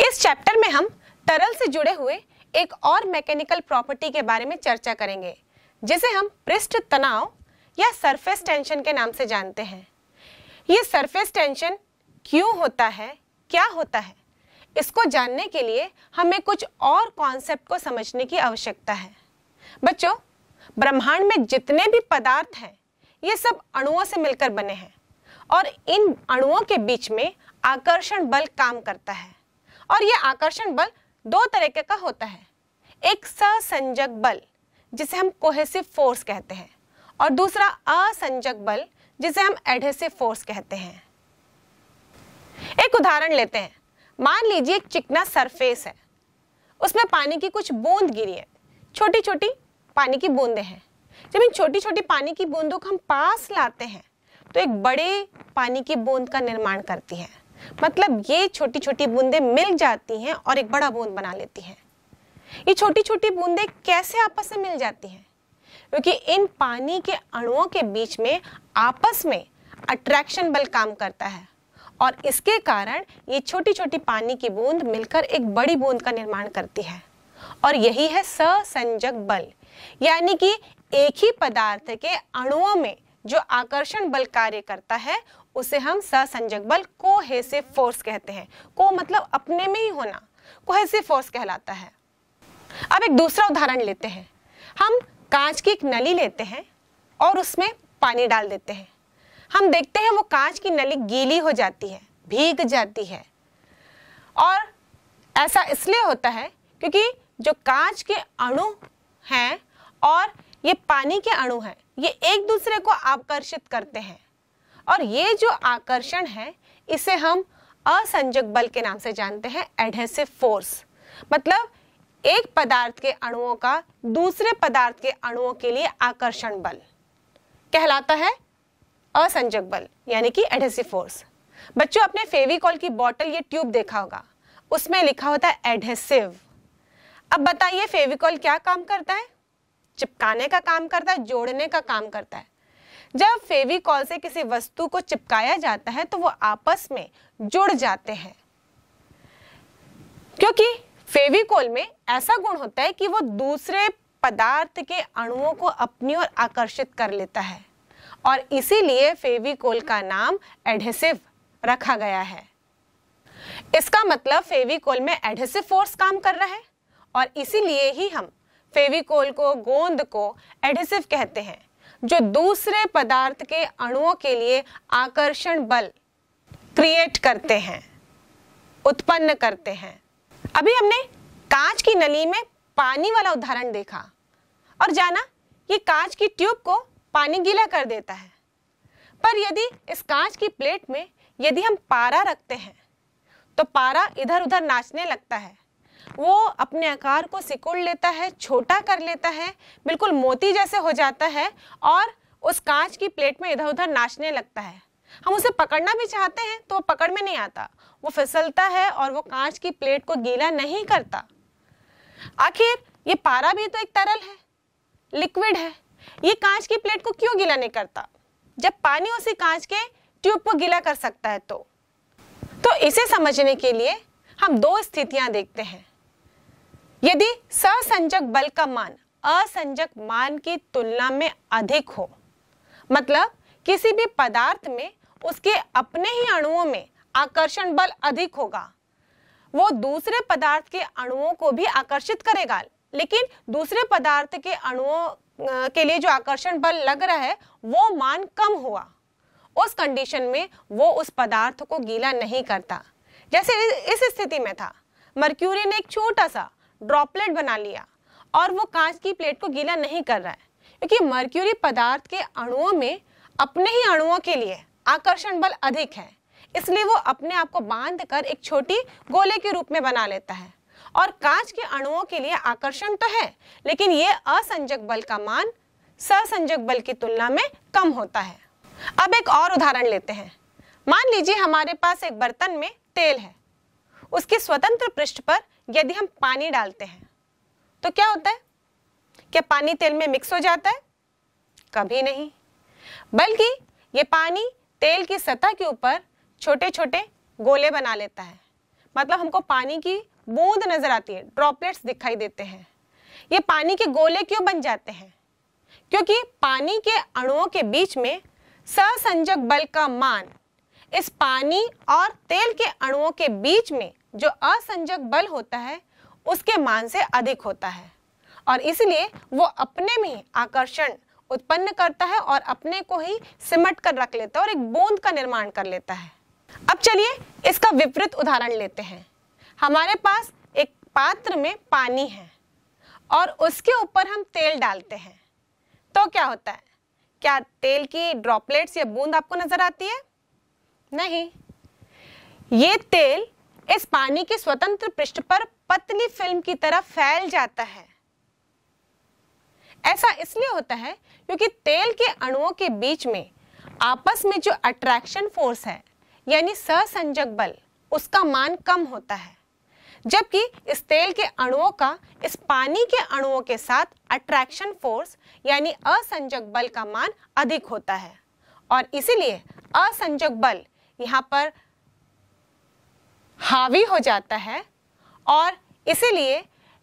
इस चैप्टर में हम तरल से जुड़े हुए एक और मैकेनिकल प्रॉपर्टी के बारे में चर्चा करेंगे जिसे हम पृष्ठ तनाव या सरफेस टेंशन के नाम से जानते हैं ये सरफेस टेंशन क्यों होता है क्या होता है इसको जानने के लिए हमें कुछ और कॉन्सेप्ट को समझने की आवश्यकता है बच्चों ब्रह्मांड में जितने भी पदार्थ हैं ये सब अणुओं से मिलकर बने हैं और इन अणुओं के बीच में आकर्षण बल काम करता है और ये आकर्षण बल दो तरीके का होता है एक ससंजक बल जिसे हम कोहेसिव फोर्स कहते हैं और दूसरा असंजक बल जिसे हम एडहेसिव फोर्स कहते हैं एक उदाहरण लेते हैं मान लीजिए एक चिकना सरफेस है उसमें पानी की कुछ बूंद गिरी है छोटी छोटी पानी की बूंदें हैं जब इन छोटी छोटी पानी की बूंदों को हम पास लाते हैं तो एक बड़े पानी की बूंद का निर्माण करती है मतलब ये छोटी छोटी बूंदे मिल जाती हैं और एक बड़ा बूंद बना लेती हैं ये छोटी छोटी बूंदे कैसे आपस में मिल जाती हैं क्योंकि इन पानी के अणुओं के बीच में आपस में अट्रैक्शन बल काम करता है और इसके कारण ये छोटी छोटी पानी की बूंद मिलकर एक बड़ी बूंद का निर्माण करती है और यही है ससंजक बल यानी कि एक ही पदार्थ के अणुओं में जो आकर्षण बल कार्य करता है उसे हम सहसंजक बल कोहेसिव फोर्स कहते हैं को मतलब अपने में ही होना कोहेसिव फोर्स कहलाता है अब एक दूसरा उदाहरण लेते हैं हम कांच की एक नली लेते हैं और उसमें पानी डाल देते हैं हम देखते हैं वो कांच की नली गीली हो जाती है भीग जाती है और ऐसा इसलिए होता है क्योंकि जो कांच के अणु हैं और ये पानी के अणु हैं ये एक दूसरे को आकर्षित करते हैं और ये जो आकर्षण है इसे हम असंजक बल के नाम से जानते हैं एडहेसिव फोर्स मतलब एक पदार्थ के अणुओं का दूसरे पदार्थ के अणुओं के लिए आकर्षण बल कहलाता है असंजक बल यानी कि एडहेसिव फोर्स बच्चों अपने फेविकॉल की बॉटल या ट्यूब देखा होगा उसमें लिखा होता है एडहेसिव अब बताइए फेविकॉल क्या काम करता है चिपकाने का काम करता है जोड़ने का काम करता है जब फेविकॉल से किसी वस्तु को चिपकाया जाता है तो वो आपस में जुड़ जाते हैं क्योंकि फेविकोल में ऐसा गुण होता है कि वो दूसरे पदार्थ के अणुओं को अपनी ओर आकर्षित कर लेता है और इसीलिए फेविकोल का नाम एडहेसिव रखा गया है इसका मतलब फेविकोल में एडहेसिव फोर्स काम कर रहा है और इसीलिए ही हम फेविकोल को गोंद को एडहेसिव कहते हैं जो दूसरे पदार्थ के अणुओं के लिए आकर्षण बल क्रिएट करते हैं उत्पन्न करते हैं अभी हमने कांच की नली में पानी वाला उदाहरण देखा और जाना ये कांच की ट्यूब को पानी गीला कर देता है पर यदि इस कांच की प्लेट में यदि हम पारा रखते हैं तो पारा इधर उधर नाचने लगता है वो अपने आकार को सिकुड़ लेता है छोटा कर लेता है बिल्कुल मोती जैसे हो जाता है और उस कांच की प्लेट में इधर उधर नाचने लगता है हम उसे पकड़ना भी चाहते हैं तो वो पकड़ में नहीं आता वो फिसलता है और वो कांच की प्लेट को गीला नहीं करता आखिर ये पारा भी तो एक तरल है लिक्विड है ये कांच की प्लेट को क्यों गीला नहीं करता जब पानी उसी कांच के ट्यूब को गीला कर सकता है तो तो इसे समझने के लिए हम दो स्थितियां देखते हैं यदि ससंजक बल का मान असंजक मान की तुलना में अधिक हो मतलब किसी भी पदार्थ में उसके अपने ही अणुओं में आकर्षण बल अधिक होगा वो दूसरे पदार्थ के अणुओं को भी आकर्षित करेगा लेकिन दूसरे पदार्थ के अणुओं के लिए जो आकर्षण बल लग रहा है वो मान कम हुआ उस कंडीशन में वो उस पदार्थ को गीला नहीं करता जैसे इस स्थिति में था मर्क्यूरी ने एक छोटा सा ड्रॉपलेट बना लिया और वो कांच की प्लेट को गीला नहीं कर रहा है क्योंकि मर्क्यूरी पदार्थ के अणुओं में अपने ही अणुओं के लिए आकर्षण बल अधिक है इसलिए वो अपने आप को बांध कर एक छोटी गोले के रूप में बना लेता है और कांच के अणुओं के लिए आकर्षण तो है लेकिन ये असंजक बल का मान ससंजक बल की तुलना में कम होता है अब एक और उदाहरण लेते हैं मान लीजिए हमारे पास एक बर्तन में तेल है उसके स्वतंत्र पृष्ठ पर यदि हम पानी डालते हैं तो क्या होता है क्या पानी तेल में मिक्स हो जाता है कभी नहीं बल्कि ये पानी तेल की सतह के ऊपर छोटे छोटे गोले बना लेता है मतलब हमको पानी की बूंद नजर आती है ड्रॉपलेट्स दिखाई देते हैं ये पानी के गोले क्यों बन जाते हैं क्योंकि पानी के अणुओं के बीच में ससंजक बल का मान इस पानी और तेल के अणुओं के बीच में जो असंजक बल होता है उसके मान से अधिक होता है और इसलिए वो अपने में आकर्षण उत्पन्न करता है और अपने को ही सिमट कर रख लेता है और एक बूंद का निर्माण कर लेता है अब चलिए इसका विपरीत उदाहरण लेते हैं हमारे पास एक पात्र में पानी है और उसके ऊपर हम तेल डालते हैं तो क्या होता है क्या तेल की ड्रॉपलेट्स या बूंद आपको नजर आती है नहीं ये तेल इस पानी के स्वतंत्र पृष्ठ पर पतली फिल्म की तरह फैल जाता है ऐसा इसलिए होता है क्योंकि तेल के अणुओं के बीच में आपस में जो अट्रैक्शन फोर्स है यानी सहसंजक बल उसका मान कम होता है जबकि इस तेल के अणुओं का इस पानी के अणुओं के साथ अट्रैक्शन फोर्स यानी असंजक बल का मान अधिक होता है और इसीलिए असंजक बल यहाँ पर हावी हो जाता है और इसीलिए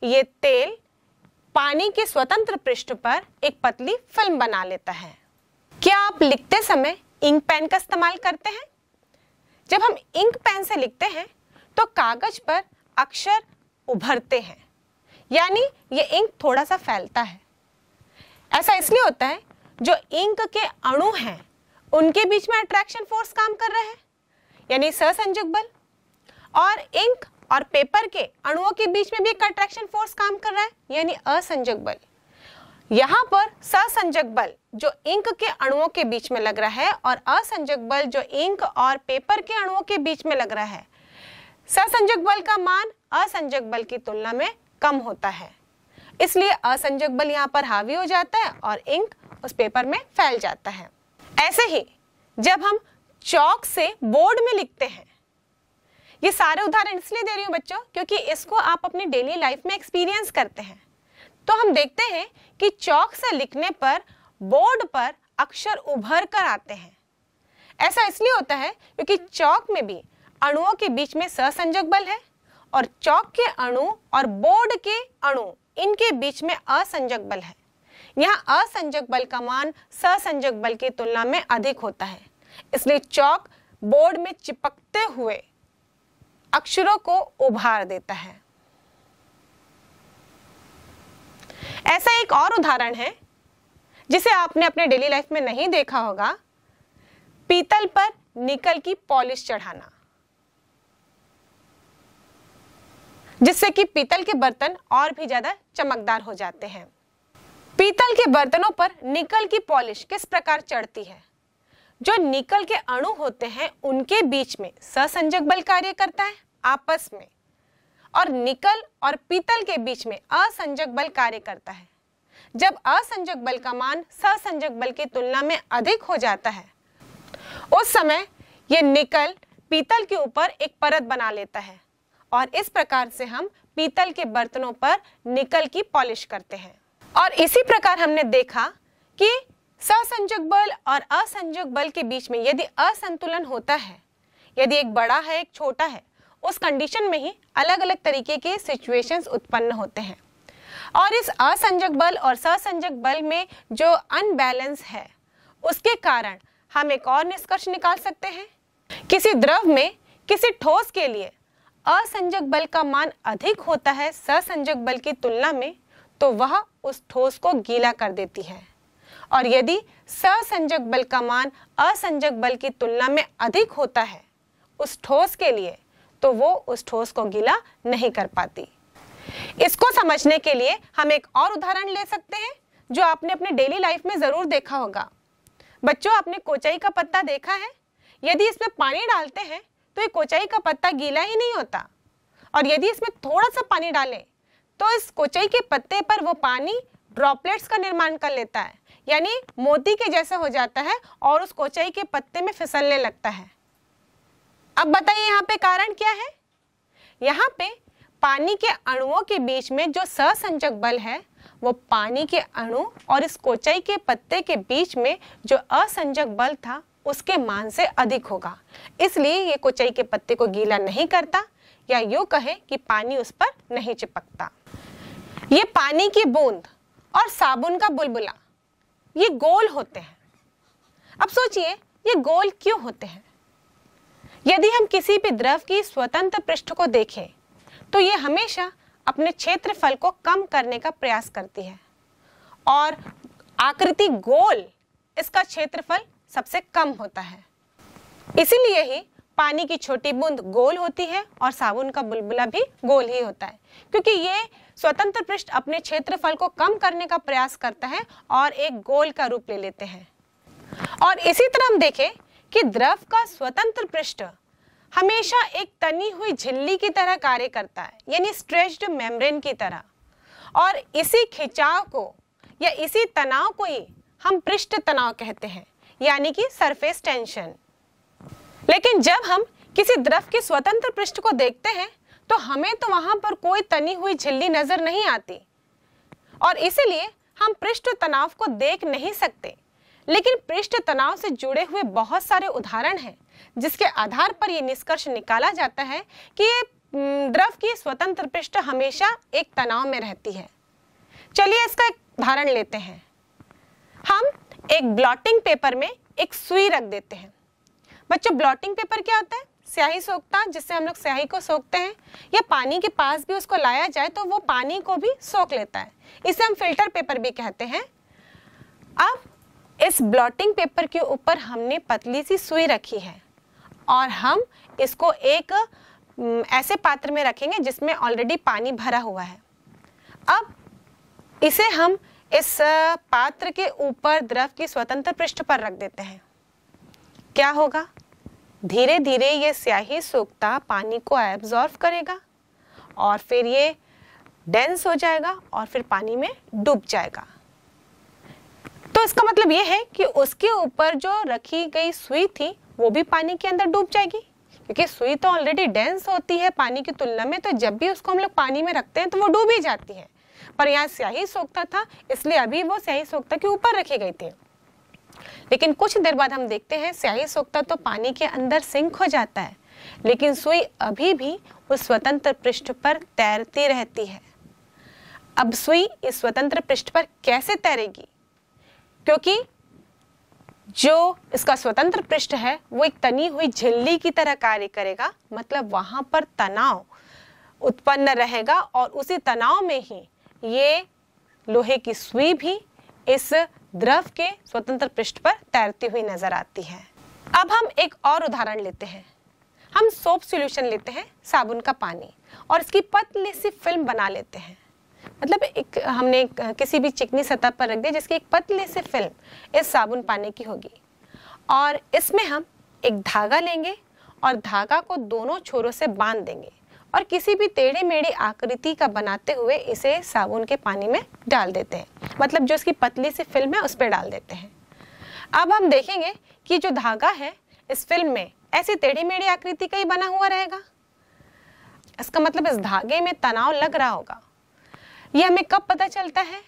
ये तेल पानी के स्वतंत्र पृष्ठ पर एक पतली फिल्म बना लेता है क्या आप लिखते समय इंक पेन का इस्तेमाल करते हैं जब हम इंक पेन से लिखते हैं तो कागज पर अक्षर उभरते हैं यानी ये इंक थोड़ा सा फैलता है ऐसा इसलिए होता है जो इंक के अणु हैं उनके बीच में अट्रैक्शन फोर्स काम कर रहे हैं यानी सहसंयोग बल और इंक और पेपर के अणुओं के बीच में भी एक अट्रैक्शन फोर्स काम कर रहा है यानी असंजक बल यहां पर ससंजक बल जो इंक के अणुओं के बीच में लग रहा है और असंजक बल जो इंक और पेपर के अणुओं के बीच में लग रहा है ससंजक बल का मान असंजक बल की तुलना में कम होता है इसलिए असंजक बल यहाँ पर हावी हो जाता है और इंक उस पेपर में फैल जाता है ऐसे ही जब हम चौक से बोर्ड में लिखते हैं ये सारे उदाहरण इसलिए दे रही हूँ बच्चों क्योंकि इसको आप अपनी डेली लाइफ में एक्सपीरियंस करते हैं तो हम देखते हैं कि चौक से लिखने पर बोर्ड पर अक्षर उभर कर आते हैं ऐसा इसलिए होता है क्योंकि चौक में भी अणुओं के बीच में ससंजक बल है और चौक के अणु और बोर्ड के अणु इनके बीच में असंजक बल है यहाँ असंजक बल का मान ससंजक बल की तुलना में अधिक होता है इसलिए चौक बोर्ड में चिपकते हुए अक्षरों को उभार देता है ऐसा एक और उदाहरण है जिसे आपने अपने डेली लाइफ में नहीं देखा होगा पीतल पर निकल की पॉलिश चढ़ाना जिससे कि पीतल के बर्तन और भी ज्यादा चमकदार हो जाते हैं पीतल के बर्तनों पर निकल की पॉलिश किस प्रकार चढ़ती है जो निकल के अणु होते हैं उनके बीच में ससंजक बल कार्य करता है आपस में और निकल और पीतल के बीच में असंजक बल कार्य करता है जब असंजक बल का मान ससंजक बल की तुलना में अधिक हो जाता है उस समय ये निकल पीतल के ऊपर एक परत बना लेता है और इस प्रकार से हम पीतल के बर्तनों पर निकल की पॉलिश करते हैं और इसी प्रकार हमने देखा कि ससंजक बल और असंजक बल के बीच में यदि असंतुलन होता है यदि एक बड़ा है एक छोटा है उस कंडीशन में ही अलग अलग तरीके के सिचुएशंस उत्पन्न होते हैं और इस असंजक बल और ससंजक बल में जो अनबैलेंस है उसके कारण हम एक और निष्कर्ष निकाल सकते हैं किसी द्रव में किसी ठोस के लिए असंजक बल का मान अधिक होता है ससंजक बल की तुलना में तो वह उस ठोस को गीला कर देती है और यदि ससंजक बल का मान असंजक बल की तुलना में अधिक होता है उस ठोस के लिए तो वो उस ठोस को गीला नहीं कर पाती इसको समझने के लिए हम एक और उदाहरण ले सकते हैं जो आपने अपने डेली लाइफ में ज़रूर देखा होगा बच्चों आपने कोचाई का पत्ता देखा है यदि इसमें पानी डालते हैं तो ये कोचाई का पत्ता गीला ही नहीं होता और यदि इसमें थोड़ा सा पानी डालें तो इस कोचाई के पत्ते पर वो पानी ड्रॉपलेट्स का निर्माण कर लेता है यानी मोती के जैसा हो जाता है और उस कोचई के पत्ते में फिसलने लगता है अब बताइए यहाँ पे कारण क्या है यहाँ पे पानी के अणुओं के बीच में जो ससंजक बल है वो पानी के अणु और इस कोचई के पत्ते के बीच में जो असंजक बल था उसके मान से अधिक होगा इसलिए ये कोचई के पत्ते को गीला नहीं करता या यू कहे कि पानी उस पर नहीं चिपकता ये पानी की बूंद और साबुन का बुलबुला ये गोल होते हैं अब सोचिए ये गोल क्यों होते हैं यदि हम किसी भी द्रव की स्वतंत्र पृष्ठ को देखें तो ये हमेशा अपने क्षेत्रफल को कम करने का प्रयास करती है और आकृति गोल इसका क्षेत्रफल सबसे कम होता है इसीलिए ही पानी की छोटी बूंद गोल होती है और साबुन का बुलबुला भी गोल ही होता है क्योंकि ये स्वतंत्र पृष्ठ अपने क्षेत्रफल को कम करने का प्रयास करता है और एक गोल का रूप ले लेते हैं और इसी तरह हम देखें कि द्रव का स्वतंत्र पृष्ठ हमेशा एक तनी हुई झिल्ली की तरह कार्य करता है यानी स्ट्रेच्ड मेम्ब्रेन की तरह और इसी खिंचाव को या इसी तनाव को ही हम पृष्ठ तनाव कहते हैं यानी कि सरफेस टेंशन लेकिन जब हम किसी द्रव के स्वतंत्र पृष्ठ को देखते हैं तो हमें तो वहां पर कोई तनी हुई झिल्ली नजर नहीं आती और इसीलिए हम पृष्ठ तनाव को देख नहीं सकते लेकिन पृष्ठ तनाव से जुड़े हुए बहुत सारे उदाहरण हैं जिसके आधार पर यह निष्कर्ष निकाला जाता है कि ये द्रव की स्वतंत्र पृष्ठ हमेशा एक तनाव में रहती है चलिए इसका एक उदाहरण लेते हैं हम एक ब्लॉटिंग पेपर में एक सुई रख देते हैं बच्चों ब्लॉटिंग पेपर क्या होता है स्याही सोखता जिससे हम लोग स्याही को सोखते हैं या पानी के पास भी उसको लाया जाए तो वो पानी को भी सोख लेता है इसे हम फिल्टर पेपर भी कहते हैं अब इस ब्लॉटिंग पेपर के ऊपर हमने पतली सी सुई रखी है और हम इसको एक ऐसे पात्र में रखेंगे जिसमें ऑलरेडी पानी भरा हुआ है अब इसे हम इस पात्र के ऊपर द्रव की स्वतंत्र पृष्ठ पर रख देते हैं क्या होगा धीरे धीरे ये स्याही सोखता पानी को एब्जॉर्व करेगा और फिर ये डेंस हो जाएगा और फिर पानी में डूब जाएगा तो इसका मतलब ये है कि उसके ऊपर जो रखी गई सुई थी वो भी पानी के अंदर डूब जाएगी क्योंकि सुई तो ऑलरेडी डेंस होती है पानी की तुलना में तो जब भी उसको हम लोग पानी में रखते हैं तो वो डूब ही जाती है पर यहाँ स्याही सोखता था इसलिए अभी वो स्याही सोखता के ऊपर रखी गई थी लेकिन कुछ देर बाद हम देखते हैं स्याही सोखता तो पानी के अंदर सिंक हो जाता है लेकिन सुई अभी भी उस स्वतंत्र पृष्ठ पर तैरती रहती है अब सुई इस स्वतंत्र पृष्ठ पर कैसे तैरेगी क्योंकि जो इसका स्वतंत्र पृष्ठ है वो एक तनी हुई झिल्ली की तरह कार्य करेगा मतलब वहां पर तनाव उत्पन्न रहेगा और उसी तनाव में ही ये लोहे की सुई भी इस द्रव के स्वतंत्र पृष्ठ पर तैरती हुई नजर आती है अब हम एक और उदाहरण लेते हैं हम सोप सॉल्यूशन लेते हैं साबुन का पानी और इसकी पतली सी फिल्म बना लेते हैं मतलब एक हमने एक, किसी भी चिकनी सतह पर रख दिया जिसकी एक पतली सी फिल्म इस साबुन पानी की होगी और इसमें हम एक धागा लेंगे और धागा को दोनों छोरों से बांध देंगे और किसी भी टेढ़े मेढ़ी आकृति का बनाते हुए इसे साबुन के पानी में डाल देते हैं मतलब जो इसकी पतली सी फिल्म है उस पर डाल देते हैं अब हम देखेंगे कि जो धागा है इस फिल्म में ऐसी टेढ़ी मेढ़ी आकृति का ही बना हुआ रहेगा इसका मतलब इस धागे में तनाव लग रहा होगा यह हमें कब पता चलता है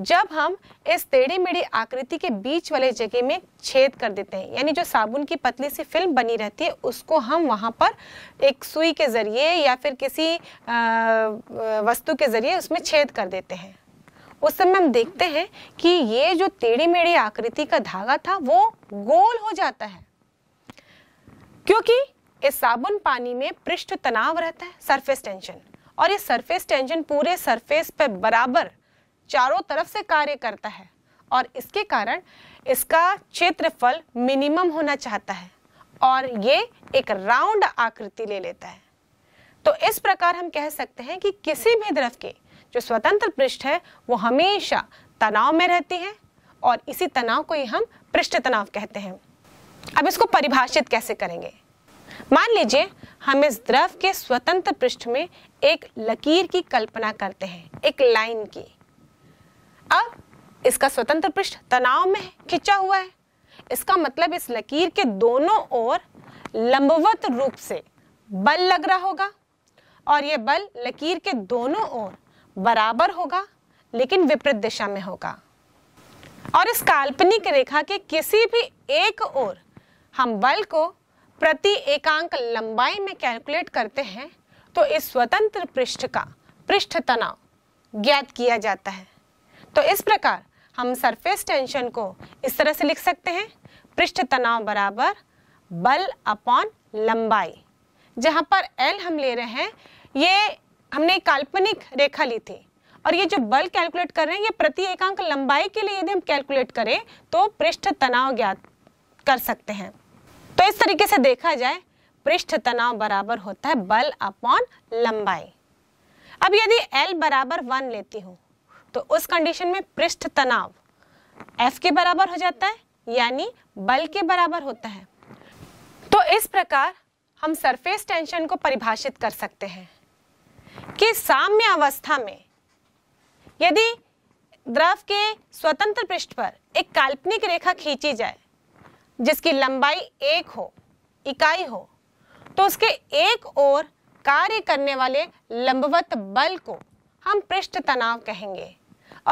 जब हम इस टेढ़ी मेढ़ी आकृति के बीच वाले जगह में छेद कर देते हैं यानी जो साबुन की पतली सी फिल्म बनी रहती है उसको हम वहाँ पर एक सुई के ज़रिए या फिर किसी वस्तु के ज़रिए उसमें छेद कर देते हैं उस समय हम देखते हैं कि ये जो टेढ़ी मेढ़ी आकृति का धागा था वो गोल हो जाता है क्योंकि इस साबुन पानी में पृष्ठ तनाव रहता है सरफेस टेंशन और ये सरफेस टेंशन पूरे सरफेस पर बराबर चारों तरफ से कार्य करता है और इसके कारण इसका क्षेत्रफल मिनिमम होना चाहता है और ये एक राउंड आकृति ले लेता है तो इस प्रकार हम कह सकते हैं कि किसी भी द्रव के जो स्वतंत्र पृष्ठ है वो हमेशा तनाव में रहती है और इसी तनाव को ही हम पृष्ठ तनाव कहते हैं अब इसको परिभाषित कैसे करेंगे मान लीजिए हम इस द्रव के स्वतंत्र पृष्ठ में एक लकीर की कल्पना करते हैं एक लाइन की अब इसका स्वतंत्र पृष्ठ तनाव में खिंचा हुआ है इसका मतलब इस लकीर के दोनों ओर लंबवत रूप से बल लग रहा होगा और ये बल लकीर के दोनों ओर बराबर होगा लेकिन विपरीत दिशा में होगा और इस काल्पनिक रेखा के किसी भी एक ओर हम बल को प्रति एकांक लंबाई में कैलकुलेट करते हैं तो इस स्वतंत्र पृष्ठ का पृष्ठ तनाव ज्ञात किया जाता है तो इस प्रकार हम सरफेस टेंशन को इस तरह से लिख सकते हैं पृष्ठ तनाव बराबर बल अपॉन लंबाई जहाँ पर एल हम ले रहे हैं ये हमने काल्पनिक रेखा ली थी और ये जो बल कैलकुलेट कर रहे हैं ये प्रति एकांक लंबाई के लिए यदि हम कैलकुलेट करें तो पृष्ठ तनाव ज्ञात कर सकते हैं तो इस तरीके से देखा जाए पृष्ठ तनाव बराबर होता है बल अपॉन लंबाई अब यदि एल बराबर वन लेती हूँ तो उस कंडीशन में पृष्ठ तनाव एफ के बराबर हो जाता है यानी बल के बराबर होता है तो इस प्रकार हम सरफेस टेंशन को परिभाषित कर सकते हैं कि साम्य अवस्था में यदि द्रव के स्वतंत्र पृष्ठ पर एक काल्पनिक रेखा खींची जाए जिसकी लंबाई एक हो इकाई हो तो उसके एक ओर कार्य करने वाले लंबवत बल को हम पृष्ठ तनाव कहेंगे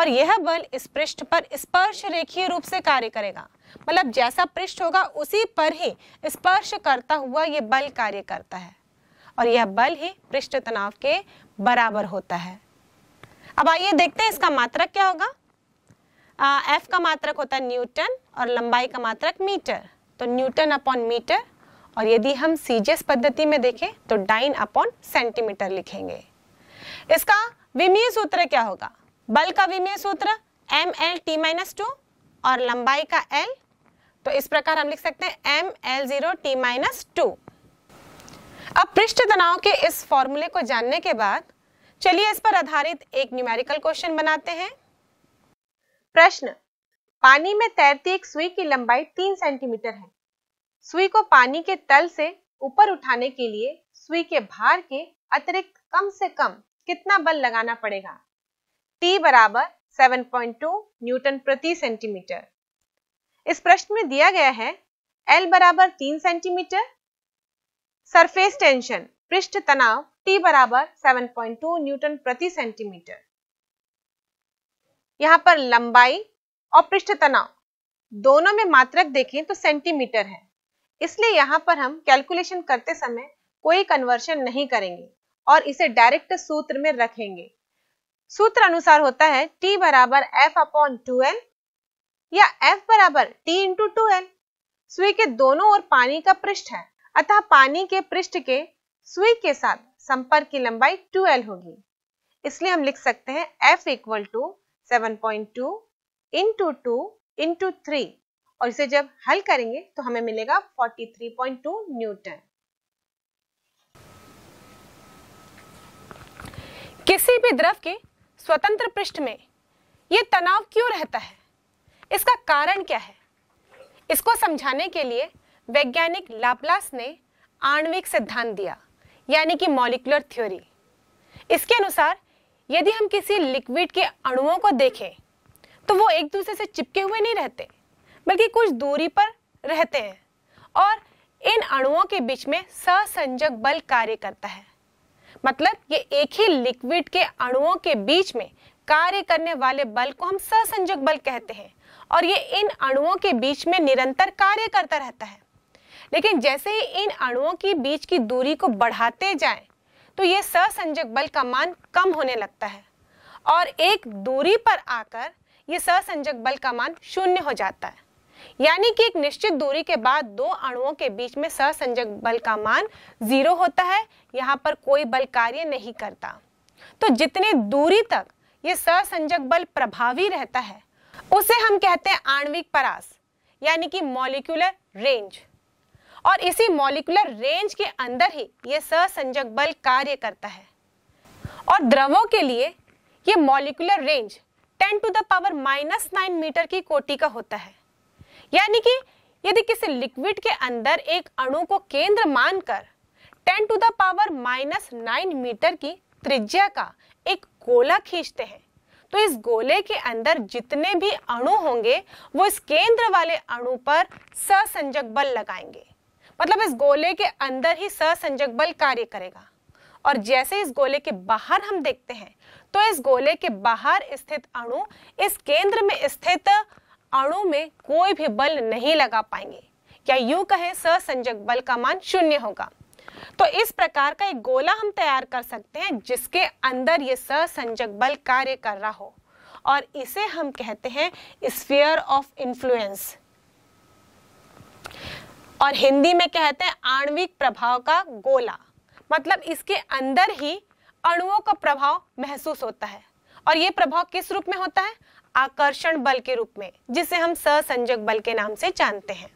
और यह बल इस पृष्ठ पर स्पर्श रेखीय रूप से कार्य करेगा मतलब जैसा पृष्ठ होगा उसी पर ही स्पर्श करता हुआ यह बल कार्य करता है और यह बल ही पृष्ठ तनाव के बराबर होता है अब आइए देखते हैं इसका मात्रक क्या होगा आ, एफ का मात्रक होता है न्यूटन और लंबाई का मात्रक मीटर तो न्यूटन अपॉन मीटर और यदि हम सीजीएस पद्धति में देखें तो डाइन अपॉन सेंटीमीटर लिखेंगे इसका विमीय सूत्र क्या होगा बल का विमीय सूत्र M L T minus two और लंबाई का एल तो इस प्रकार हम लिख सकते हैं M L zero T minus two अब पृष्ठ तनाव के इस फॉर्मूले को जानने के बाद चलिए इस पर आधारित एक न्यूमेरिकल क्वेश्चन बनाते हैं प्रश्न पानी में तैरती एक सुई की लंबाई तीन सेंटीमीटर है सुई को पानी के तल से ऊपर उठाने के लिए सुई के भार के अतिरिक्त कम से कम कितना बल लगाना पड़ेगा टी बराबर 7.2 न्यूटन प्रति सेंटीमीटर इस प्रश्न में दिया गया है एल बराबर तीन सेंटीमीटर सरफेस टेंशन पृष्ठ तनाव टी बराबर 7.2 न्यूटन प्रति सेंटीमीटर यहां पर लंबाई और पृष्ठ तनाव दोनों में मात्रक देखें तो सेंटीमीटर है इसलिए यहां पर हम कैलकुलेशन करते समय कोई कन्वर्शन नहीं करेंगे और इसे डायरेक्ट सूत्र में रखेंगे सूत्र अनुसार होता है t बराबर f अपॉन टू एन या f बराबर t इंटू टू एन सुई के दोनों ओर पानी का पृष्ठ है अतः पानी के पृष्ठ के सुई के साथ संपर्क की लंबाई 2l होगी इसलिए हम लिख सकते हैं f equal to seven point two into two into three और इसे जब हल करेंगे तो हमें मिलेगा 43.2 न्यूटन किसी भी द्रव के स्वतंत्र पृष्ठ में ये तनाव क्यों रहता है इसका कारण क्या है इसको समझाने के लिए वैज्ञानिक लाप्लास ने आणविक सिद्धांत दिया यानी कि मॉलिकुलर थ्योरी इसके अनुसार यदि हम किसी लिक्विड के अणुओं को देखें तो वो एक दूसरे से चिपके हुए नहीं रहते बल्कि कुछ दूरी पर रहते हैं और इन अणुओं के बीच में ससंजक बल कार्य करता है मतलब ये एक ही लिक्विड के अणुओं के बीच में कार्य करने वाले बल को हम ससंजक बल कहते हैं और ये इन अणुओं के बीच में निरंतर कार्य करता रहता है लेकिन जैसे ही इन अणुओं के बीच की दूरी को बढ़ाते जाए तो ये ससंजक बल का मान कम होने लगता है और एक दूरी पर आकर ये ससंजक बल का मान शून्य हो जाता है यानी कि एक निश्चित दूरी के बाद दो अणुओं के बीच में सहसंजक बल का मान जीरो होता है यहाँ पर कोई बल कार्य नहीं करता तो जितनी दूरी तक ये सहसंजक बल प्रभावी रहता है उसे हम कहते हैं आणविक परास यानी कि मॉलिक्यूलर रेंज और इसी मॉलिक्यूलर रेंज के अंदर ही ये सहसंजक बल कार्य करता है और द्रवों के लिए ये molecular range 10 to the power minus nine metre की कोटि का होता है यानी कि यदि किसी लिक्विड के अंदर एक अणु को केंद्र मानकर 10 to the power minus nine metre की त्रिज्या का एक गोला खींचते हैं तो इस गोले के अंदर जितने भी अणु होंगे वो इस केंद्र वाले अणु पर ससंजक बल लगाएंगे मतलब इस गोले के अंदर ही ससंजक बल कार्य करेगा और जैसे इस गोले के बाहर हम देखते हैं तो इस गोले के बाहर स्थित अणु इस केंद्र में स्थित अणु में कोई भी बल नहीं लगा पाएंगे या यूं कहें संजक बल का मान शून्य होगा तो इस प्रकार का एक गोला हम तैयार कर सकते हैं जिसके अंदर ये संजक बल कार्य कर रहा हो और इसे हम कहते हैं स्फीयर ऑफ इन्फ्लुएंस और हिंदी में कहते हैं आणविक प्रभाव का गोला मतलब इसके अंदर ही अणुओं का प्रभाव महसूस होता है और ये प्रभाव किस रूप में होता है आकर्षण बल के रूप में जिसे हम सहसंजक बल के नाम से जानते हैं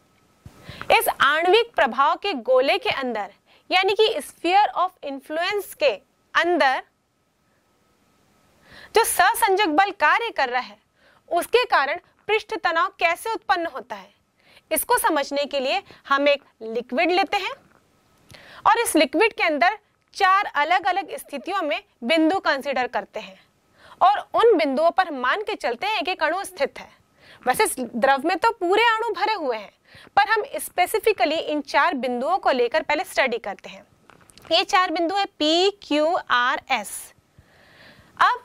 इस आणविक प्रभाव के गोले के अंदर यानी कि स्फीयर ऑफ इन्फ्लुएंस के अंदर जो सहसंजक बल कार्य कर रहा है उसके कारण पृष्ठ तनाव कैसे उत्पन्न होता है इसको समझने के लिए हम एक लिक्विड लेते हैं और इस लिक्विड के अंदर चार अलग अलग स्थितियों में बिंदु कंसिडर करते हैं और उन बिंदुओं पर मान के चलते हैं कि अणु स्थित है वैसे द्रव में तो पूरे अणु भरे हुए हैं पर हम स्पेसिफिकली इन चार बिंदुओं को लेकर पहले स्टडी करते हैं ये चार बिंदु है पी क्यू आर एस अब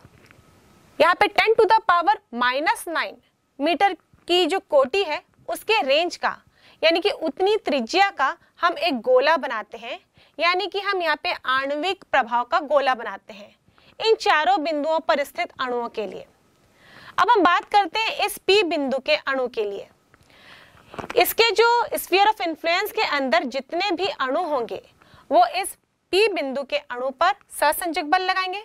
यहाँ पे ten to the power minus nine metre की जो कोटी है उसके रेंज का यानी कि उतनी त्रिज्या का हम एक गोला बनाते हैं यानी कि हम यहाँ पे आणविक प्रभाव का गोला बनाते हैं इन चारों बिंदुओं पर स्थित अणुओं के लिए अब हम बात करते हैं इस पी बिंदु के अणु के लिए इसके जो स्पीयर ऑफ इन्फ्लुएंस के अंदर जितने भी अणु होंगे वो इस पी बिंदु के अणु पर ससंजक बल लगाएंगे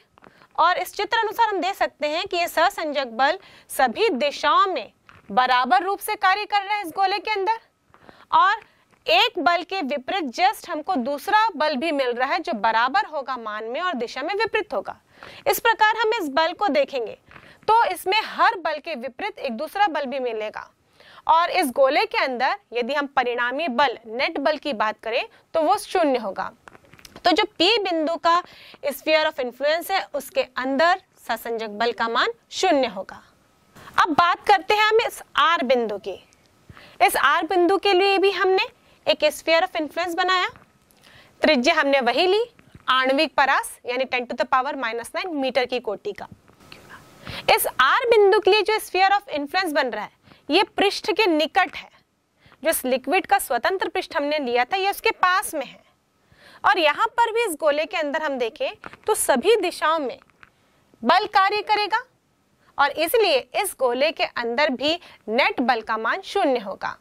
और इस चित्र अनुसार हम देख सकते हैं कि ये ससंजक बल सभी दिशाओं में बराबर रूप से कार्य कर रहे हैं इस गोले के अंदर और एक बल के विपरीत जस्ट हमको दूसरा बल भी मिल रहा है जो बराबर होगा मान में और दिशा में विपरीत होगा इस प्रकार हम इस बल को देखेंगे तो इसमें हर बल के विपरीत एक दूसरा बल भी मिलेगा और इस गोले के अंदर यदि हम परिणामी बल नेट बल की बात करें तो वो शून्य होगा तो जो P बिंदु का स्फीयर ऑफ इन्फ्लुएंस है उसके अंदर ससंजक बल का मान शून्य होगा अब बात करते हैं हम इस R बिंदु की इस R बिंदु के लिए भी हमने एक स्फीयर ऑफ इन्फ्लुएंस बनाया त्रिज्या हमने वही ली आणविक परास यानी ten to the power minus nine metre की कोटि का इस आर बिंदु के लिए जो स्फीयर ऑफ इन्फ्लुएंस बन रहा है ये पृष्ठ के निकट है जो इस लिक्विड का स्वतंत्र पृष्ठ हमने लिया था ये उसके पास में है और यहां पर भी इस गोले के अंदर हम देखें तो सभी दिशाओं में बल कार्य करेगा और इसलिए इस गोले के अंदर भी नेट बल का मान शून्य होगा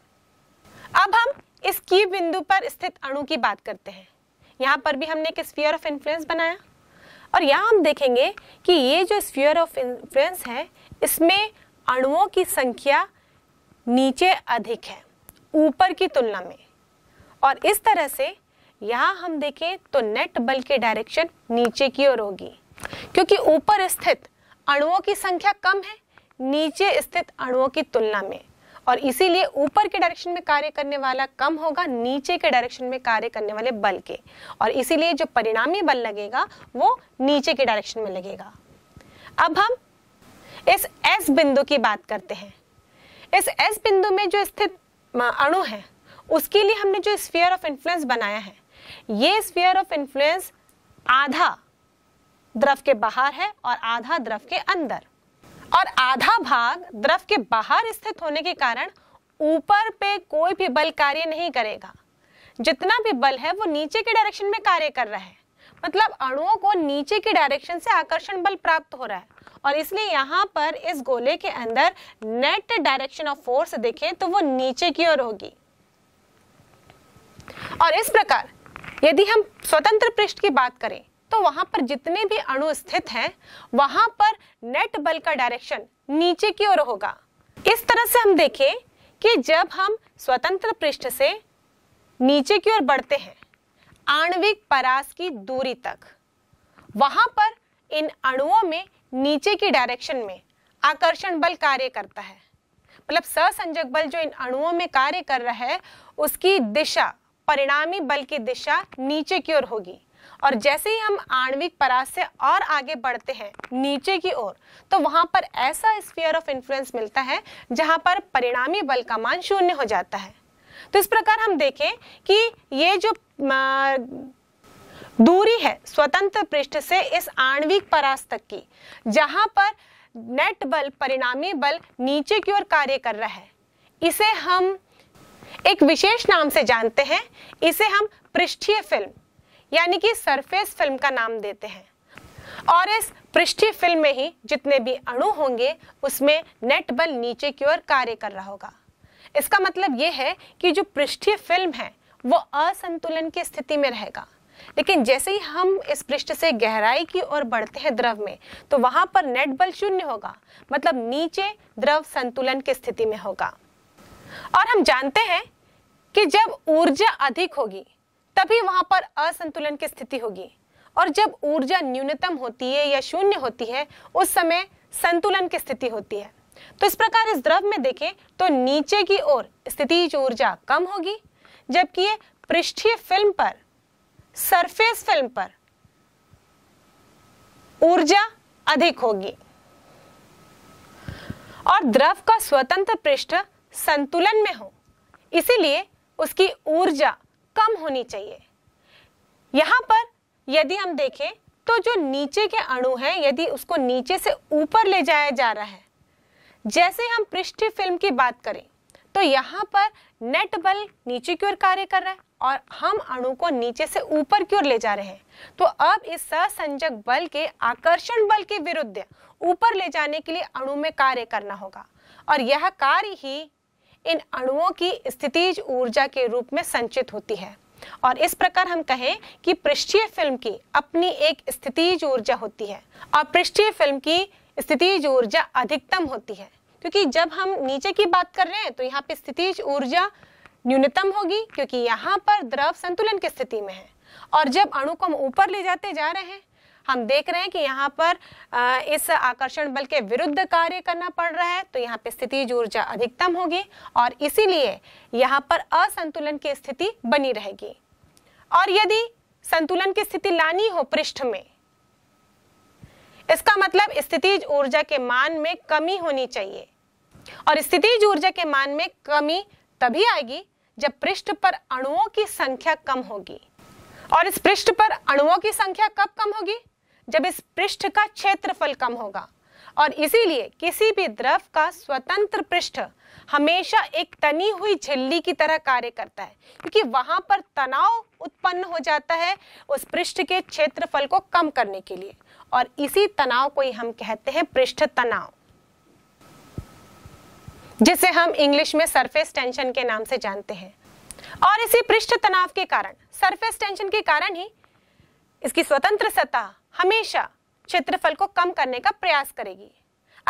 अब हम इस की बिंदु पर स्थित अणु की बात करते हैं यहाँ पर भी हमने एक स्फीयर ऑफ इन्फ्लुएंस बनाया और यहाँ हम देखेंगे कि ये जो स्फीयर ऑफ इन्फ्लुएंस है इसमें अणुओं की संख्या नीचे अधिक है ऊपर की तुलना में और इस तरह से यहाँ हम देखें तो नेट बल के डायरेक्शन नीचे की ओर होगी क्योंकि ऊपर स्थित अणुओं की संख्या कम है नीचे स्थित अणुओं की तुलना में और इसीलिए ऊपर के डायरेक्शन में कार्य करने वाला कम होगा नीचे के डायरेक्शन में कार्य करने वाले बल के और इसीलिए जो परिणामी बल लगेगा वो नीचे के डायरेक्शन में लगेगा अब हम इस एस बिंदु की बात करते हैं इस एस बिंदु में जो स्थित अणु है उसके लिए हमने जो स्फीयर ऑफ इन्फ्लुएंस बनाया है ये स्फीयर ऑफ इन्फ्लुएंस आधा द्रव के बाहर है और आधा द्रव के अंदर और आधा भाग द्रव के बाहर स्थित होने के कारण ऊपर पे कोई भी बल कार्य नहीं करेगा जितना भी बल है वो नीचे के डायरेक्शन में कार्य कर रहा है मतलब अणुओं को नीचे की डायरेक्शन से आकर्षण बल प्राप्त हो रहा है और इसलिए यहाँ पर इस गोले के अंदर नेट डायरेक्शन ऑफ फोर्स देखें तो वो नीचे की ओर होगी और इस प्रकार यदि हम स्वतंत्र पृष्ठ की बात करें तो वहां पर जितने भी अणु स्थित हैं वहां पर नेट बल का डायरेक्शन नीचे की ओर होगा इस तरह से हम देखें कि जब हम स्वतंत्र पृष्ठ से नीचे की ओर बढ़ते हैं आणविक परास की दूरी तक वहां पर इन अणुओं में नीचे की डायरेक्शन में आकर्षण बल कार्य करता है मतलब ससंजक बल जो इन अणुओं में कार्य कर रहा है उसकी दिशा परिणामी बल की दिशा नीचे की ओर होगी और जैसे ही हम आणविक परास से और आगे बढ़ते हैं नीचे की ओर तो वहां पर ऐसा स्पीयर ऑफ इन्फ्लुएंस मिलता है जहां पर परिणामी बल का मान शून्य हो जाता है तो इस प्रकार हम देखें कि ये जो दूरी है स्वतंत्र पृष्ठ से इस आणविक परास तक की जहां पर नेट बल परिणामी बल नीचे की ओर कार्य कर रहा है इसे हम एक विशेष नाम से जानते हैं इसे हम पृष्ठीय फिल्म यानी कि सरफेस फिल्म का नाम देते हैं और इस पृष्ठी फिल्म में ही जितने भी अणु होंगे उसमें नेट बल नीचे की ओर कार्य कर रहा होगा इसका मतलब यह है कि जो पृष्ठीय फिल्म है वो असंतुलन की स्थिति में रहेगा लेकिन जैसे ही हम इस पृष्ठ से गहराई की ओर बढ़ते हैं द्रव में तो वहां पर नेट बल शून्य होगा मतलब नीचे द्रव संतुलन की स्थिति में होगा और हम जानते हैं कि जब ऊर्जा अधिक होगी तभी वहां पर असंतुलन की स्थिति होगी और जब ऊर्जा न्यूनतम होती है या शून्य होती है उस समय संतुलन की स्थिति होती है तो इस प्रकार इस द्रव में देखें तो नीचे की ओर स्थिति ऊर्जा कम होगी जबकि ये पृष्ठीय फिल्म पर सरफेस फिल्म पर ऊर्जा अधिक होगी और द्रव का स्वतंत्र पृष्ठ संतुलन में हो इसीलिए उसकी ऊर्जा कम होनी चाहिए यहां पर यदि हम देखें तो जो नीचे के अणु है यदि उसको नीचे से ऊपर ले जाया जा रहा है जैसे हम पृष्ठी फिल्म की बात करें तो यहां पर नेट बल नीचे की ओर कार्य कर रहा है और हम अणु को नीचे से ऊपर की ओर ले जा रहे हैं तो अब इस ससंजक बल के आकर्षण बल के विरुद्ध ऊपर ले जाने के लिए अणु में कार्य करना होगा और यह कार्य ही इन अणुओं की स्थितिज ऊर्जा के रूप में संचित होती है और इस प्रकार हम कहें कि पृष्ठीय फिल्म की अपनी एक स्थितिज ऊर्जा होती है और पृष्ठीय फिल्म की स्थितिज ऊर्जा अधिकतम होती है क्योंकि जब हम नीचे की बात कर रहे हैं तो यहाँ पे स्थितिज ऊर्जा न्यूनतम होगी क्योंकि यहाँ पर द्रव संतुलन की स्थिति में है और जब अणु को हम ऊपर ले जाते जा रहे हैं हम देख रहे हैं कि यहाँ पर इस आकर्षण बल के विरुद्ध कार्य करना पड़ रहा है तो यहाँ पे स्थितिज ऊर्जा अधिकतम होगी और इसीलिए यहाँ पर असंतुलन की स्थिति बनी रहेगी और यदि संतुलन की स्थिति लानी हो पृष्ठ में इसका मतलब स्थितिज ऊर्जा के मान में कमी होनी चाहिए और स्थितिज ऊर्जा के मान में कमी तभी आएगी जब पृष्ठ पर अणुओं की संख्या कम होगी और इस पृष्ठ पर अणुओं की संख्या कब कम होगी जब इस पृष्ठ का क्षेत्रफल कम होगा और इसीलिए किसी भी द्रव का स्वतंत्र पृष्ठ हमेशा एक तनी हुई झिल्ली की तरह कार्य करता है क्योंकि वहां पर तनाव उत्पन्न हो जाता है उस पृष्ठ के क्षेत्रफल को कम करने के लिए और इसी तनाव को ही हम कहते हैं पृष्ठ तनाव जिसे हम इंग्लिश में सरफेस टेंशन के नाम से जानते हैं और इसी पृष्ठ तनाव के कारण सरफेस टेंशन के कारण ही इसकी स्वतंत्र सतह हमेशा क्षेत्रफल को कम करने का प्रयास करेगी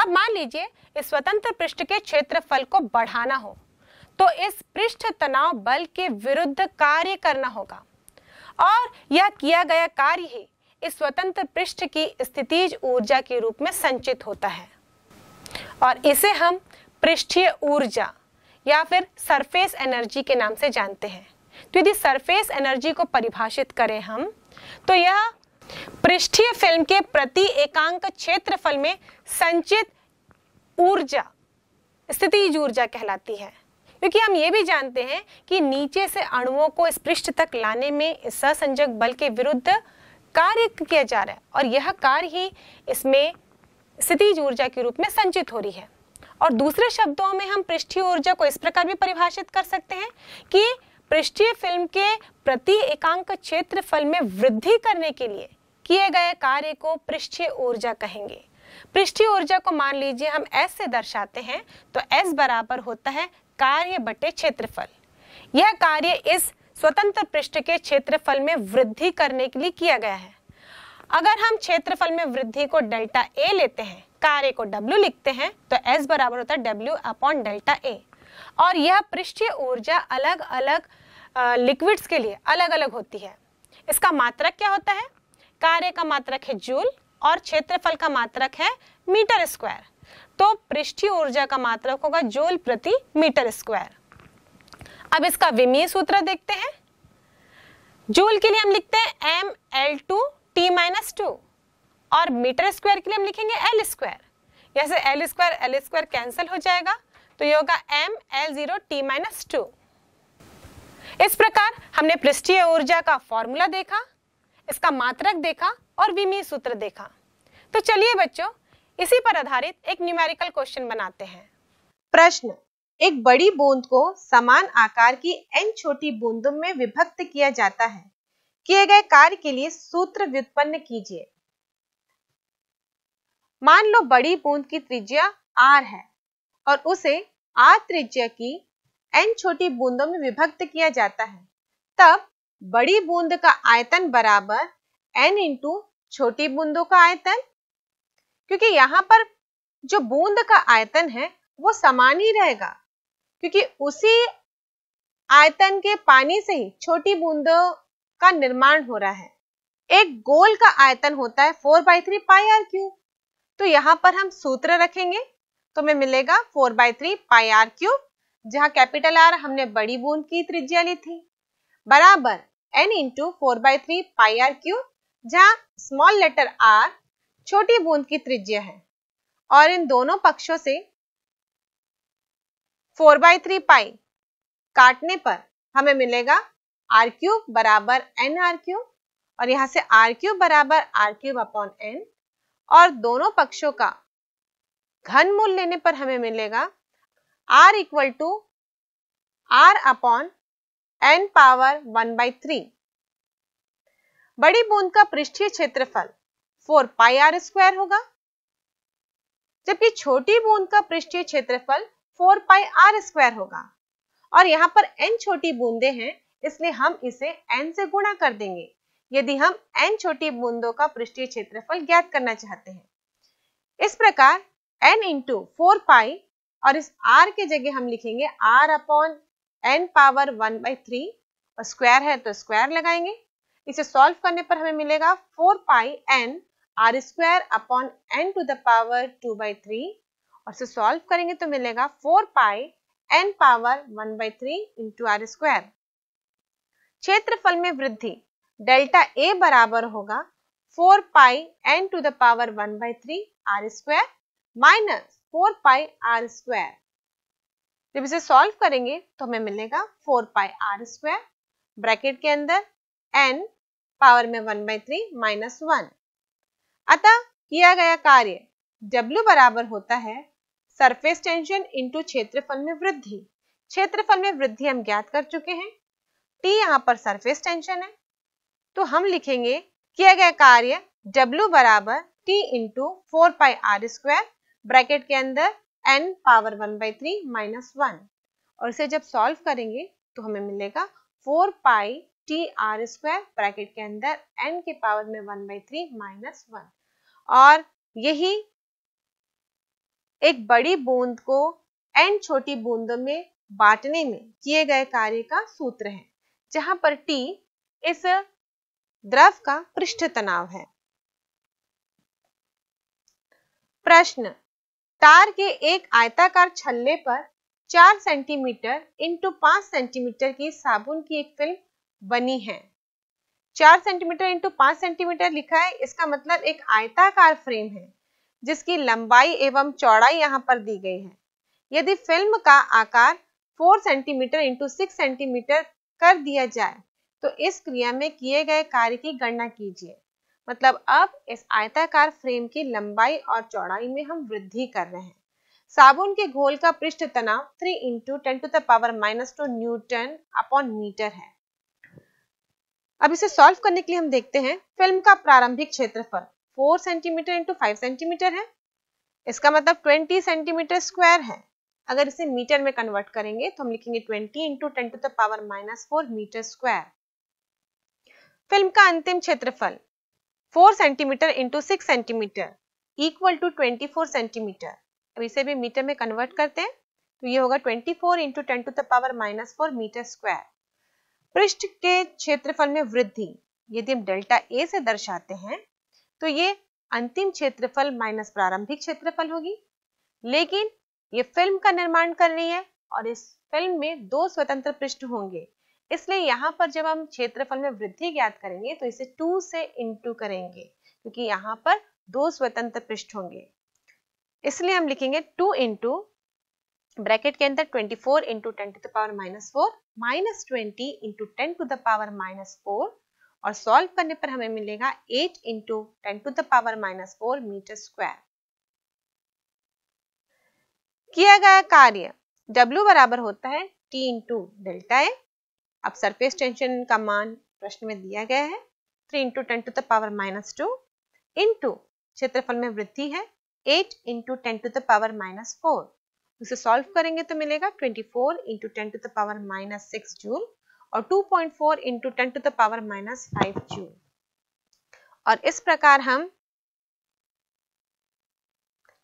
अब मान लीजिए इस स्वतंत्र पृष्ठ के क्षेत्रफल को बढ़ाना हो तो इस पृष्ठ तनाव बल के विरुद्ध कार्य करना होगा और यह किया गया कार्य ही इस स्वतंत्र पृष्ठ की स्थितिज ऊर्जा के रूप में संचित होता है और इसे हम पृष्ठीय ऊर्जा या फिर सरफेस एनर्जी के नाम से जानते हैं तो यदि सरफेस एनर्जी को परिभाषित करें हम तो यह पृष्ठीय फिल्म के प्रति एकांक क्षेत्रफल में संचित ऊर्जा स्थिति ऊर्जा कहलाती है क्योंकि हम ये भी जानते हैं कि नीचे से अणुओं को इस पृष्ठ तक लाने में ससंजक बल के विरुद्ध कार्य किया जा रहा है और यह कार्य ही इसमें स्थिति ऊर्जा के रूप में संचित हो रही है और दूसरे शब्दों में हम पृष्ठीय ऊर्जा को इस प्रकार भी परिभाषित कर सकते हैं कि पृष्ठीय फिल्म के प्रति एकांक क्षेत्रफल में वृद्धि करने के लिए किए गए कार्य को पृष्ठीय ऊर्जा कहेंगे पृष्ठीय ऊर्जा को मान लीजिए हम एस से दर्शाते हैं तो एस बराबर होता है कार्य बटे क्षेत्रफल यह कार्य इस स्वतंत्र पृष्ठ के क्षेत्रफल में वृद्धि करने के लिए किया गया है अगर हम क्षेत्रफल में वृद्धि को डेल्टा ए लेते हैं कार्य को डब्ल्यू लिखते हैं तो एस बराबर होता है डब्ल्यू अपॉन डेल्टा ए और यह पृष्ठीय ऊर्जा अलग अलग लिक्विड्स के लिए अलग अलग होती है इसका मात्रक क्या होता है कार्य का मात्रक है जूल और क्षेत्रफल का मात्रक है मीटर स्क्वायर तो पृष्ठीय ऊर्जा का मात्रक होगा जूल प्रति मीटर स्क्वायर अब इसका विमीय सूत्र देखते हैं जूल के लिए हम लिखते हैं M L two T minus two और मीटर स्क्वायर के लिए हम लिखेंगे एल स्क्वायर जैसे L square L square cancel हो जाएगा तो ये होगा M L zero T minus two इस प्रकार हमने पृष्ठीय ऊर्जा का फॉर्मूला देखा इसका मात्रक देखा और विमीय सूत्र देखा तो चलिए बच्चों इसी पर आधारित एक न्यूमेरिकल क्वेश्चन बनाते हैं प्रश्न एक बड़ी बूंद को समान आकार की एन छोटी बूंदों में विभक्त किया जाता है किए गए कार्य के लिए सूत्र व्युत्पन्न कीजिए मान लो बड़ी बूंद की त्रिज्या आर है और उसे आत्रिज्य की एन छोटी बूंदों में विभक्त किया जाता है तब बड़ी बूंद का आयतन बराबर एन इंटू छोटी बूंदों का आयतन क्योंकि यहाँ पर जो बूंद का आयतन है वो समान ही रहेगा क्योंकि उसी आयतन के पानी से ही छोटी बूंदों का निर्माण हो रहा है एक गोल का आयतन होता है four by three pi R cube तो यहाँ पर हम सूत्र रखेंगे तो हमें मिलेगा four by three pi R cube जहां कैपिटल आर हमने बड़ी बूंद की त्रिज्या ली थी बराबर N into four by three pi R cube जहां स्मॉल लेटर आर छोटी बूंद की त्रिज्या है और इन दोनों पक्षों से फोर बाय थ्री पाई काटने पर हमें मिलेगा आर क्यूब बराबर एन आर क्यूब और यहां से आर क्यूब बराबर आर क्यूब अपॉन एन और दोनों पक्षों का घन मूल लेने पर हमें मिलेगा R equal to R upon N power one by three बड़ी बूंद का पृष्ठीय क्षेत्रफल फोर पाई आर स्क्वायर होगा जबकि छोटी बूंद का पृष्ठीय क्षेत्रफल फोर पाई आर स्क्वायर होगा और यहाँ पर एन छोटी बूंदे हैं इसलिए हम इसे एन से गुणा कर देंगे यदि हम एन छोटी बूंदों का पृष्ठीय क्षेत्रफल ज्ञात करना चाहते हैं इस प्रकार एन इंटू फोर पाई और इस आर के जगह हम लिखेंगे R upon N power one by three और स्क्वायर है तो स्क्वायर लगाएंगे इसे सॉल्व करने पर हमें मिलेगा four pi N R square upon N to the power two by three और इसे सॉल्व करेंगे तो मिलेगा four pi N power one by three into R square क्षेत्रफल में वृद्धि डेल्टा ए बराबर होगा four pi N to the power one by three R square minus four pi R square जब इसे सॉल्व करेंगे तो हमें मिलेगा four pi R square bracket के अंदर एन पावर में one by three minus one अतः किया गया कार्य W बराबर होता है सरफेस टेंशन इंटू क्षेत्रफल में वृद्धि क्षेत्रफल में वृद्धि हम ज्ञात कर चुके हैं T यहाँ पर सरफेस टेंशन है तो हम लिखेंगे किया गया कार्य W बराबर T into four pi R square bracket के अंदर N power one by three minus one और इसे जब सॉल्व करेंगे तो हमें मिलेगा four pi T R square bracket के अंदर एन के पावर में one by three minus one और यही एक बड़ी बूंद को एन छोटी बूंदों में बांटने में किए गए कार्य का सूत्र है जहां पर टी इस द्रव का पृष्ठ तनाव है प्रश्न तार के एक आयताकार छल्ले पर चार सेंटीमीटर इंटू पांच सेंटीमीटर की साबुन की एक फिल्म बनी है चार सेंटीमीटर इंटू पांच सेंटीमीटर लिखा है इसका मतलब एक आयताकार फ्रेम है जिसकी लंबाई एवं चौड़ाई यहाँ पर दी गई है यदि फिल्म का आकार four centimetre into six centimetre कर दिया जाए तो इस क्रिया में किए गए कार्य की गणना कीजिए मतलब अब इस आयताकार फ्रेम की लंबाई और चौड़ाई में हम वृद्धि कर रहे हैं साबुन के घोल का पृष्ठ तनाव 3 into ten to the power minus two newton upon metre है अब इसे सॉल्व करने के लिए हम देखते हैं फिल्म का प्रारंभिक क्षेत्रफल 4 सेंटीमीटर इंटू फाइव सेंटीमीटर है इसका मतलब 20 सेंटीमीटर स्क्वायर है अगर इसे मीटर में कन्वर्ट करेंगे तो हम लिखेंगे 20 into ten to the power minus four metre square film का अंतिम क्षेत्रफल four centimetre into six centimetre equal to twenty four centimetre अब इसे भी मीटर में कन्वर्ट करते हैं तो ये होगा twenty four into ten to the power minus four metre square पृष्ठ के क्षेत्रफल में वृद्धि यदि हम डेल्टा ए से दर्शाते हैं तो ये अंतिम क्षेत्रफल माइनस प्रारंभिक क्षेत्रफल होगी लेकिन ये फिल्म का निर्माण कर रही है और इस फिल्म में दो स्वतंत्र पृष्ठ होंगे इसलिए यहाँ पर जब हम क्षेत्रफल में वृद्धि ज्ञात करेंगे तो इसे टू से इंटू करेंगे क्योंकि यहाँ पर दो स्वतंत्र पृष्ठ होंगे इसलिए हम लिखेंगे टू इंटू ब्रैकेट के अंदर twenty four into ten to the power minus four minus twenty into ten to the power minus four और सॉल्व करने पर हमें मिलेगा eight into ten to the power minus four metre square किया गया कार्य W बराबर होता है T इंटू डेल्टा ए अब सरफेस टेंशन का मान प्रश्न में दिया गया है three into ten to the power minus two into क्षेत्रफल में वृद्धि है eight into ten to the power minus four उसे सॉल्व करेंगे तो मिलेगा twenty four into ten to the power minus six joule और two point four into ten to the power minus five joule और इस प्रकार हम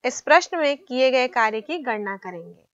इस प्रश्न में किए गए कार्य की गणना करेंगे